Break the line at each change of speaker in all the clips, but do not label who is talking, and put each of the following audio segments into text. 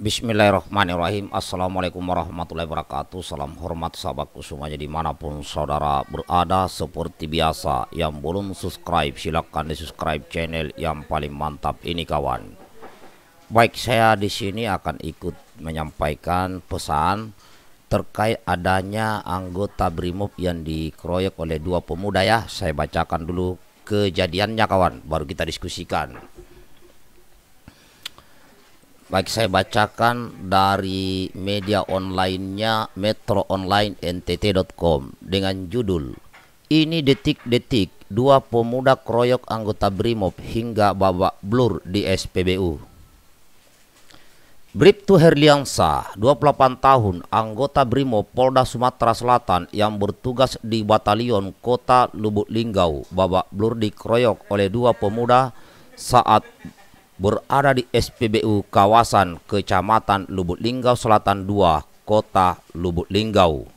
Bismillahirrahmanirrahim Assalamualaikum warahmatullahi wabarakatuh Salam hormat sahabatku semuanya dimanapun saudara berada Seperti biasa yang belum subscribe silahkan di subscribe channel yang paling mantap ini kawan Baik saya di sini akan ikut menyampaikan pesan Terkait adanya anggota BRIMOB yang dikeroyok oleh dua pemuda ya Saya bacakan dulu kejadiannya kawan baru kita diskusikan Baik saya bacakan dari media onlinenya Metro Online NTT.com dengan judul Ini detik-detik dua pemuda kroyok anggota BRIMOB hingga babak blur di SPBU. Bribtu Herliansa, 28 tahun, anggota BRIMOB Polda Sumatera Selatan yang bertugas di Batalion Kota Lubuk Linggau, babak blur dikeroyok oleh dua pemuda saat berada di SPBU kawasan Kecamatan Lubuk Linggau Selatan 2, Kota Lubuk Linggau.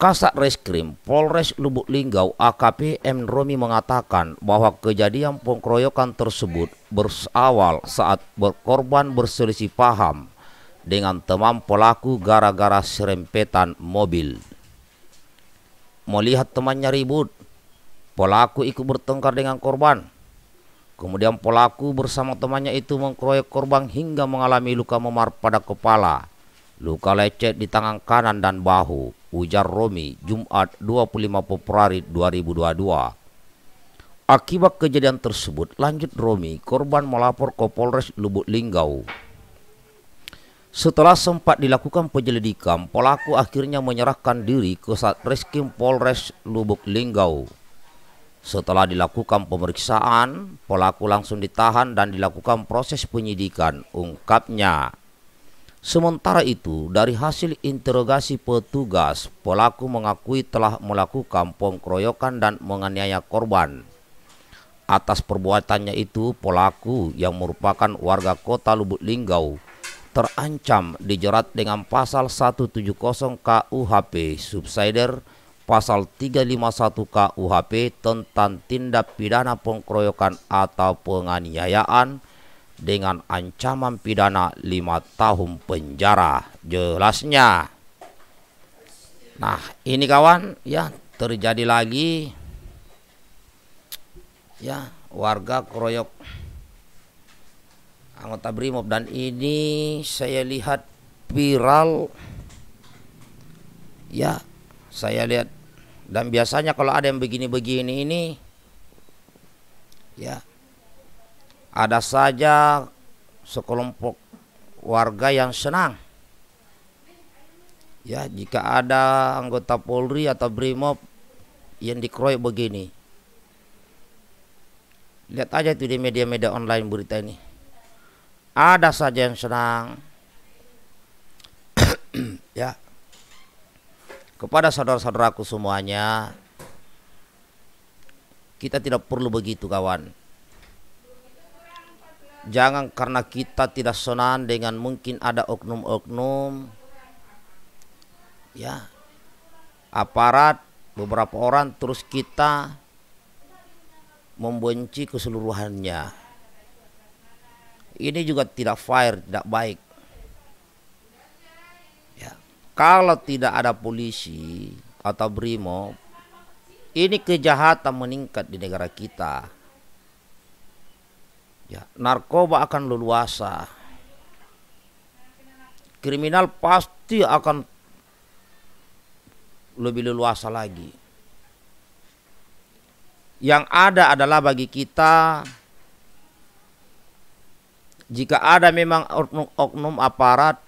Kasat Reskrim Polres Lubuk Linggau AKP M. Romi mengatakan bahwa kejadian pengkroyokan tersebut bersawal saat berkorban berselisih paham dengan teman pelaku gara-gara serempetan mobil. Melihat temannya ribut, pelaku ikut bertengkar dengan korban. Kemudian pelaku bersama temannya itu mengkroyok korban hingga mengalami luka memar pada kepala, luka lecet di tangan kanan dan bahu, ujar Romi Jumat 25 Februari 2022. Akibat kejadian tersebut, lanjut Romi, korban melapor ke Polres Lubuk Linggau. Setelah sempat dilakukan penyelidikan, pelaku akhirnya menyerahkan diri ke Satreskrim Polres Lubuk Linggau. Setelah dilakukan pemeriksaan, pelaku langsung ditahan dan dilakukan proses penyidikan, ungkapnya. Sementara itu, dari hasil interogasi petugas, pelaku mengakui telah melakukan pengkroyokan dan menganiaya korban. Atas perbuatannya itu, pelaku yang merupakan warga kota Lubuk Linggau terancam dijerat dengan pasal 170 KUHP subsider pasal 351 KUHP tentang tindak pidana pengkroyokan atau penganiayaan dengan ancaman pidana 5 tahun penjara. Jelasnya. Nah, ini kawan ya terjadi lagi ya warga kroyok anggota BRIMOB dan ini saya lihat viral ya saya lihat dan biasanya kalau ada yang begini-begini ini ya ada saja sekelompok warga yang senang. Ya, jika ada anggota Polri atau Brimob yang dikeroyok begini. Lihat aja itu di media-media online berita ini. Ada saja yang senang. ya kepada saudara-saudaraku semuanya kita tidak perlu begitu kawan jangan karena kita tidak senang dengan mungkin ada oknum-oknum ya aparat beberapa orang terus kita membenci keseluruhannya ini juga tidak fair tidak baik kalau tidak ada polisi atau Brimo, ini kejahatan meningkat di negara kita ya narkoba akan leluasa kriminal pasti akan lebih leluasa lagi yang ada adalah bagi kita jika ada memang oknum-oknum aparat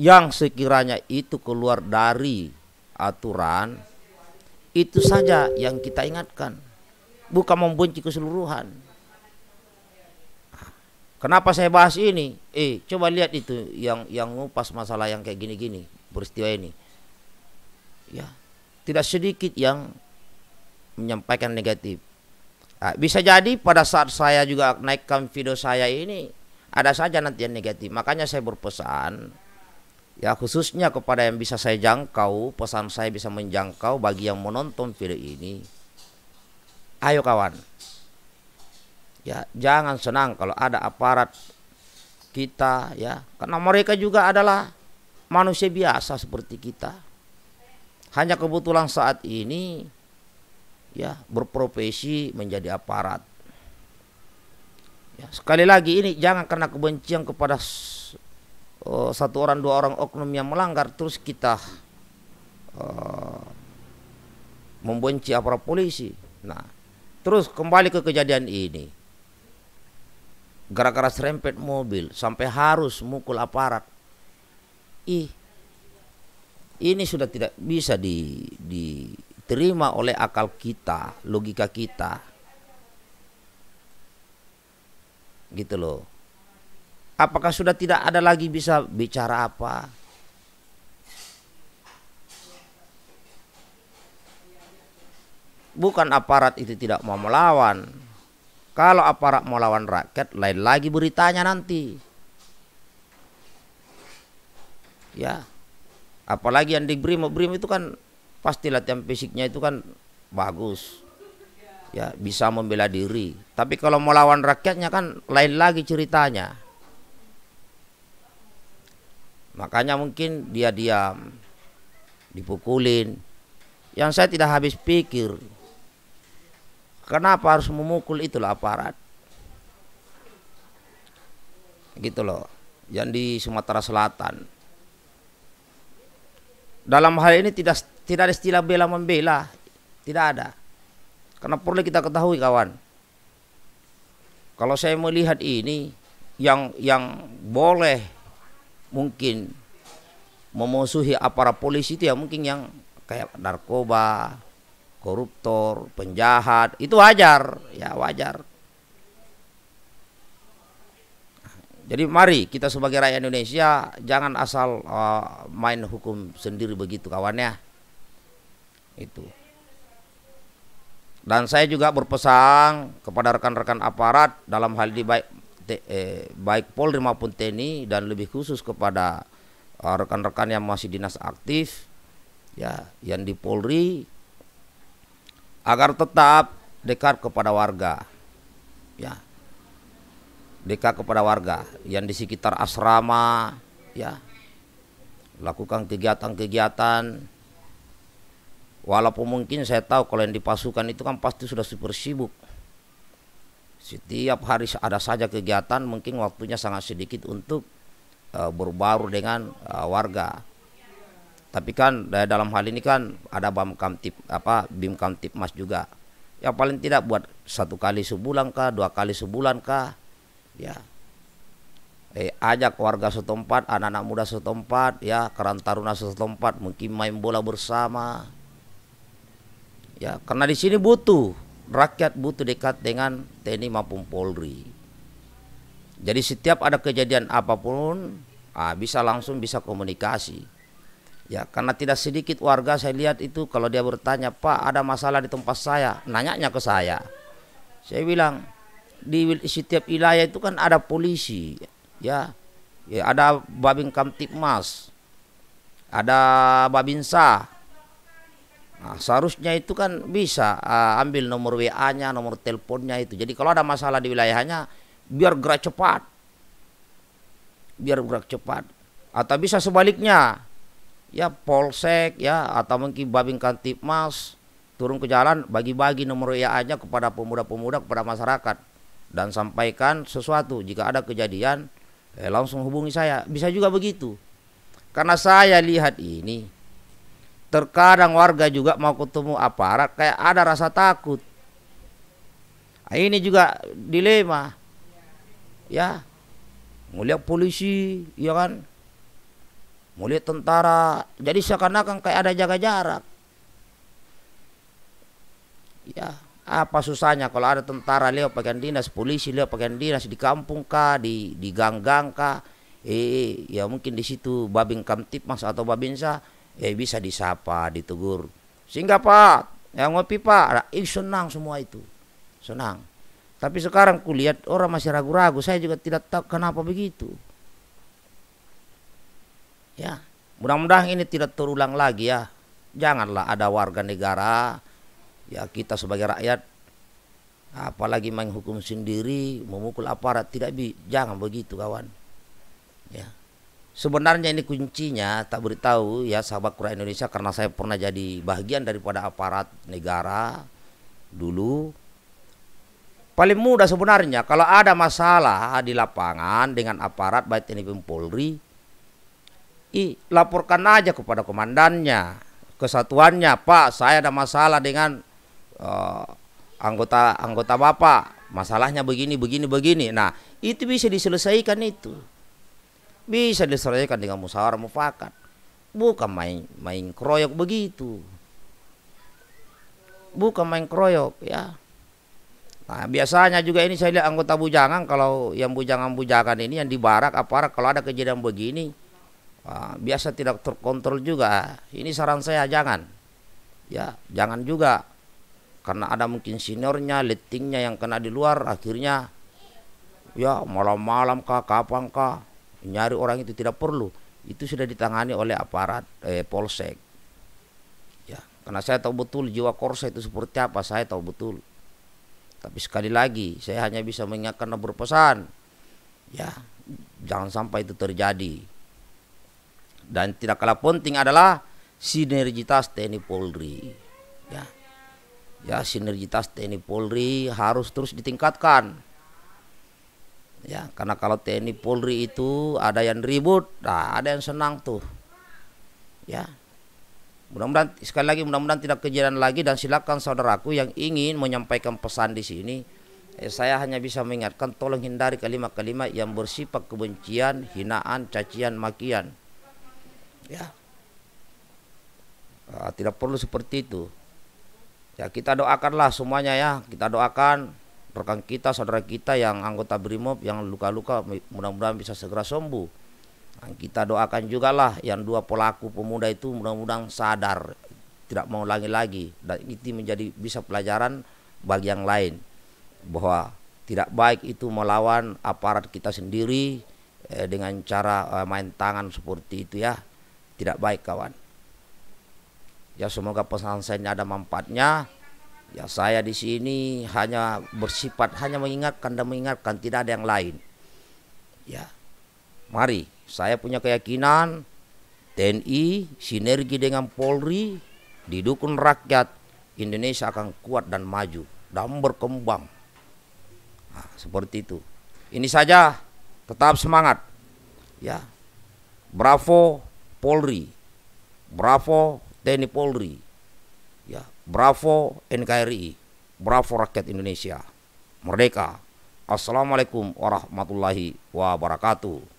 yang sekiranya itu keluar dari aturan itu saja yang kita ingatkan bukan membenci keseluruhan kenapa saya bahas ini eh coba lihat itu yang yang ngupas masalah yang kayak gini-gini peristiwa ini ya tidak sedikit yang menyampaikan negatif nah, bisa jadi pada saat saya juga naikkan video saya ini ada saja nanti yang negatif makanya saya berpesan Ya khususnya kepada yang bisa saya jangkau, pesan saya bisa menjangkau bagi yang menonton video ini. Ayo kawan. Ya, jangan senang kalau ada aparat kita ya, karena mereka juga adalah manusia biasa seperti kita. Hanya kebetulan saat ini ya berprofesi menjadi aparat. Ya, sekali lagi ini jangan karena kebencian kepada Eh, satu orang dua orang oknum yang melanggar terus kita uh, membenci aparat polisi. Nah, terus kembali ke kejadian ini. Gara-gara serempet mobil sampai harus mukul aparat. Ih, ini sudah tidak bisa di, diterima oleh akal kita, logika kita. Gitu loh. Apakah sudah tidak ada lagi bisa bicara apa? Bukan aparat itu tidak mau melawan. Kalau aparat mau lawan rakyat, lain lagi beritanya nanti. Ya. Apalagi yang di Brimo, Brimo itu kan pasti latihan fisiknya itu kan bagus. Ya, bisa membela diri. Tapi kalau mau lawan rakyatnya kan lain lagi ceritanya. Makanya mungkin dia diam, dipukulin. Yang saya tidak habis pikir, kenapa harus memukul itulah aparat? Gitu loh, yang di Sumatera Selatan. Dalam hal ini tidak tidak ada istilah bela membela, tidak ada. Karena perlu kita ketahui kawan. Kalau saya melihat ini yang yang boleh mungkin memusuhi aparat polisi itu ya mungkin yang kayak narkoba, koruptor, penjahat, itu wajar, ya wajar. Jadi mari kita sebagai rakyat Indonesia jangan asal uh, main hukum sendiri begitu kawannya. Itu. Dan saya juga berpesan kepada rekan-rekan aparat dalam hal di baik eh, baik Polri maupun TNI dan lebih khusus kepada eh, rekan-rekan -rekan yang masih dinas aktif ya yang di Polri agar tetap dekat kepada warga ya dekat kepada warga yang di sekitar asrama ya lakukan kegiatan-kegiatan walaupun mungkin saya tahu kalau yang di pasukan itu kan pasti sudah super sibuk setiap hari ada saja kegiatan, mungkin waktunya sangat sedikit untuk uh, eh, berbaru dengan uh, warga. Tapi kan dalam hal ini kan ada kamtip apa bim kamtip mas juga. Ya paling tidak buat satu kali sebulan kah, dua kali sebulan kah, ya eh, ajak warga setempat, anak-anak muda setempat, ya keran taruna setempat, mungkin main bola bersama. Ya, karena di sini butuh rakyat butuh dekat dengan TNI maupun Polri. Jadi setiap ada kejadian apapun, ah, bisa langsung bisa komunikasi. Ya, karena tidak sedikit warga saya lihat itu kalau dia bertanya, "Pak, ada masalah di tempat saya?" nanyanya ke saya. Saya bilang, di setiap wilayah itu kan ada polisi, ya. Ya, ada Babin Kamtipmas. Ada Babinsa, Nah, seharusnya itu kan bisa uh, ambil nomor WA-nya, nomor teleponnya itu. Jadi kalau ada masalah di wilayahnya, biar gerak cepat. Biar gerak cepat. Atau bisa sebaliknya. Ya polsek ya atau mungkin babin kantipmas turun ke jalan bagi-bagi nomor WA-nya kepada pemuda-pemuda kepada masyarakat dan sampaikan sesuatu jika ada kejadian eh, langsung hubungi saya bisa juga begitu karena saya lihat ini Terkadang warga juga mau ketemu aparat kayak ada rasa takut. Nah, ini juga dilema. Ya. Melihat polisi, ya kan? Melihat tentara. Jadi seakan-akan kayak ada jaga jarak. Ya, apa susahnya kalau ada tentara lewat pakaian dinas, polisi lewat pakaian dinas di kampung kah, di di gang-gang kah? Eh, eh ya mungkin di situ Babin Kamtipmas atau Babinsa ya bisa disapa, ditegur. Sehingga Pak, yang ngopi Pak, ini senang semua itu. Senang. Tapi sekarang kulihat orang masih ragu-ragu, saya juga tidak tahu kenapa begitu. Ya, mudah-mudahan ini tidak terulang lagi ya. Janganlah ada warga negara ya kita sebagai rakyat apalagi menghukum sendiri memukul aparat tidak bi jangan begitu kawan ya Sebenarnya ini kuncinya tak beritahu ya sahabat Kura Indonesia karena saya pernah jadi bagian daripada aparat negara dulu. Paling mudah sebenarnya kalau ada masalah di lapangan dengan aparat baik TNI Polri, i laporkan aja kepada komandannya, kesatuannya, Pak, saya ada masalah dengan uh, anggota anggota Bapak, masalahnya begini begini begini. Nah, itu bisa diselesaikan itu bisa diselesaikan dengan musyawarah mufakat bukan main main keroyok begitu bukan main keroyok ya nah biasanya juga ini saya lihat anggota bujangan kalau yang bujangan-bujangan ini yang di barak aparat kalau ada kejadian begini nah, biasa tidak terkontrol juga. Ini saran saya jangan. Ya, jangan juga. Karena ada mungkin seniornya, lettingnya yang kena di luar akhirnya ya malam-malam kah, kapan kah nyari orang itu tidak perlu itu sudah ditangani oleh aparat eh, polsek ya karena saya tahu betul jiwa korsa itu seperti apa saya tahu betul tapi sekali lagi saya hanya bisa mengingatkan dan berpesan ya jangan sampai itu terjadi dan tidak kalah penting adalah sinergitas TNI Polri ya ya sinergitas TNI Polri harus terus ditingkatkan ya karena kalau TNI Polri itu ada yang ribut nah ada yang senang tuh ya mudah-mudahan sekali lagi mudah-mudahan tidak kejadian lagi dan silakan saudaraku yang ingin menyampaikan pesan di sini eh, saya hanya bisa mengingatkan tolong hindari kalimat-kalimat yang bersifat kebencian hinaan cacian makian ya nah, tidak perlu seperti itu ya kita doakanlah semuanya ya kita doakan rekan kita, saudara kita yang anggota BRIMOB yang luka-luka mudah-mudahan bisa segera sembuh. Nah, kita doakan juga lah yang dua pelaku pemuda itu mudah-mudahan sadar tidak mau lagi lagi dan itu menjadi bisa pelajaran bagi yang lain bahwa tidak baik itu melawan aparat kita sendiri eh, dengan cara eh, main tangan seperti itu ya tidak baik kawan ya semoga pesan saya ini ada manfaatnya Ya saya di sini hanya bersifat hanya mengingatkan dan mengingatkan tidak ada yang lain. Ya. Mari, saya punya keyakinan TNI sinergi dengan Polri didukung rakyat Indonesia akan kuat dan maju dan berkembang. Nah, seperti itu. Ini saja tetap semangat. Ya. Bravo Polri. Bravo TNI Polri. Ya, Bravo NKRI, bravo rakyat Indonesia. Merdeka. Assalamualaikum warahmatullahi wabarakatuh.